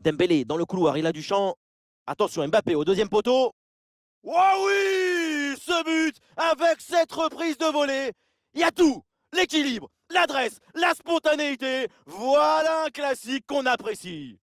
Dembélé dans le couloir, il a du champ. Attention, Mbappé au deuxième poteau. Oh oui Ce but Avec cette reprise de volée, il y a tout L'équilibre, l'adresse, la spontanéité. Voilà un classique qu'on apprécie.